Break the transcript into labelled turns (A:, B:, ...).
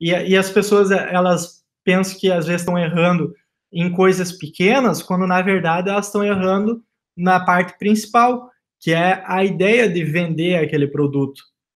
A: E, e as pessoas, eh, elas pensam que às vezes estão errando em coisas pequenas, quando na verdade elas estão errando na parte principal, que é a ideia de vender aquele produto.